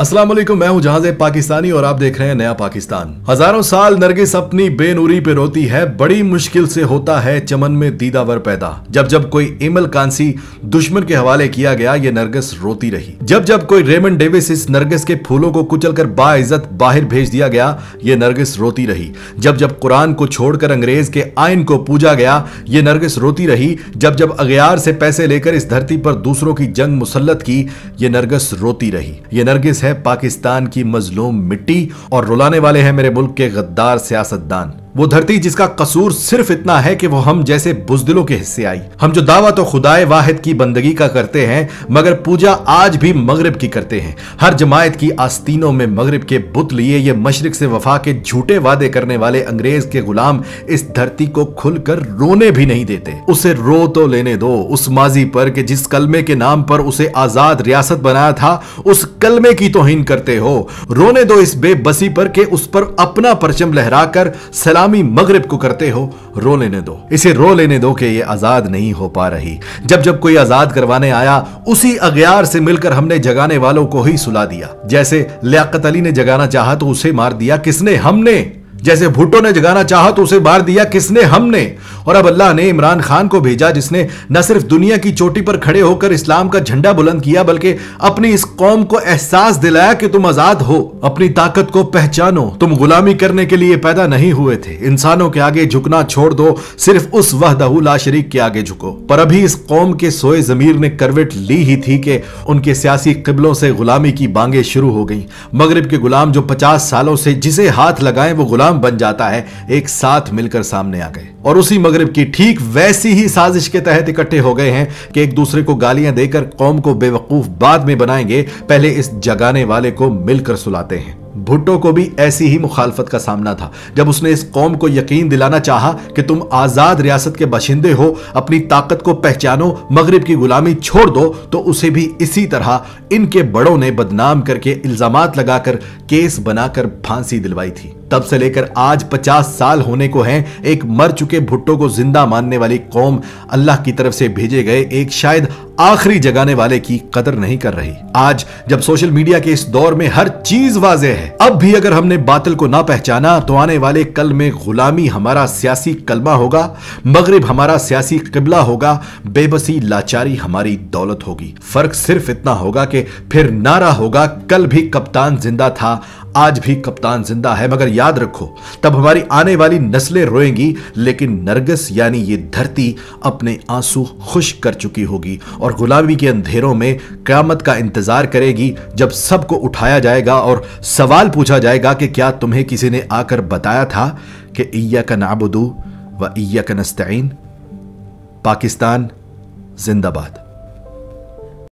असलम मैं हूं जहाज पाकिस्तानी और आप देख रहे हैं नया पाकिस्तान हजारों साल नरगिस अपनी बेनूरी पे रोती है बड़ी मुश्किल से होता है चमन में दीदावर पैदा जब जब कोई इमल कांसी दुश्मन के हवाले किया गया ये नरगिस रोती रही जब जब कोई रेमन डेविस इस नरगिस के फूलों को कुचल कर बाइज्जत बाहर भेज दिया गया ये नरगिस रोती रही जब जब कुरान को छोड़कर अंग्रेज के आयन को पूजा गया ये नरगिस रोती रही जब जब अगयार से पैसे लेकर इस धरती पर दूसरों की जंग मुसलत की ये नरगिस रोती रही ये नरगिस है है पाकिस्तान की मजलूम मिट्टी और रुलाने वाले हैं मेरे मुल्क के गद्दार सियासतदान वो धरती जिसका कसूर सिर्फ इतना है कि वो हम जैसे बुजदिलों के हिस्से आई हम जो दावा तो खुदाए वाहिद की बंदगी का करते हैं मगर पूजा आज भी मगरब की करते हैं हर जमायत की आस्तीनों में मगरब के बुत लिए ये मशरक से वफा के झूठे वादे करने वाले अंग्रेज के गुलाम इस धरती को खुलकर रोने भी नहीं देते उसे रो तो लेने दो उस माजी पर कि जिस कलमे के नाम पर उसे आजाद रियासत बनाया था उस कलमे की तोहिन करते हो रोने दो इस बेबसी पर कि उस पर अपना परचम लहराकर सलाम गुलामी मगरब को करते हो रो लेने दो इसे रो लेने दो कि ये आजाद नहीं हो पा रही जब जब कोई आजाद करवाने आया उसी अगयार से मिलकर हमने जगाने वालों को ही सुला दिया जैसे लियाकत अली ने जगाना चाहा तो उसे मार दिया किसने हमने जैसे भुट्टो ने जगाना चाहा तो उसे मार दिया किसने हमने और अब अल्लाह ने इमरान खान को भेजा जिसने न सिर्फ दुनिया की चोटी पर खड़े होकर इस्लाम का झंडा बुलंद किया बल्कि अपनी इस कौम को एहसास दिलाया कि तुम आजाद हो अपनी ताकत को पहचानो तुम गुलामी करने के लिए पैदा नहीं हुए थे इंसानों के आगे झुकना छोड़ दो सिर्फ उस वह दहूला शरीक के आगे झुको पर अभी इस कौम के सोए जमीर ने करवट ली ही थी कि उनके सियासी किबलों से गुलामी की बांगे शुरू हो गई मगरब के गुलाम जो पचास सालों से जिसे हाथ लगाए वो गुलाम गुलाम बन जाता है एक साथ मिलकर सामने आ गए और उसी मगरब की ठीक वैसी ही साजिश के तहत इकट्ठे हो गए हैं कि एक दूसरे को गालियां देकर कौम को बेवकूफ बाद में बनाएंगे पहले इस जगाने वाले को मिलकर सुलाते हैं भुट्टो को भी ऐसी ही मुखालफत का सामना था जब उसने इस कौम को यकीन दिलाना चाहा कि तुम आज़ाद रियासत के बशिंदे हो अपनी ताकत को पहचानो मगरब की गुलामी छोड़ दो तो उसे भी इसी तरह इनके बड़ों ने बदनाम करके इल्ज़ाम लगाकर केस बनाकर फांसी दिलवाई थी तब से लेकर आज 50 साल होने को हैं एक मर चुके भुट्टो को जिंदा मानने वाली कौम अल्लाह की तरफ से भेजे गए एक शायद आखिरी जगाने वाले की कदर नहीं कर रही आज जब सोशल मीडिया के इस दौर में हर चीज वाजे है अब भी अगर हमने बातल को ना पहचाना तो आने वाले कल में गुलामी हमारा सियासी कलमा होगा मगरिब हमारा सियासी किबला होगा बेबसी लाचारी हमारी दौलत होगी फर्क सिर्फ इतना होगा कि फिर नारा होगा कल भी कप्तान जिंदा था आज भी कप्तान जिंदा है मगर याद रखो तब हमारी आने वाली नस्लें रोएंगी लेकिन नरगस यानी ये धरती अपने आंसू खुश कर चुकी होगी और गुलामी के अंधेरों में क्यामत का इंतजार करेगी जब सबको उठाया जाएगा और सवाल पूछा जाएगा कि क्या तुम्हें किसी ने आकर बताया था कि इया का नाबुदू व इया का नस्तीन पाकिस्तान जिंदाबाद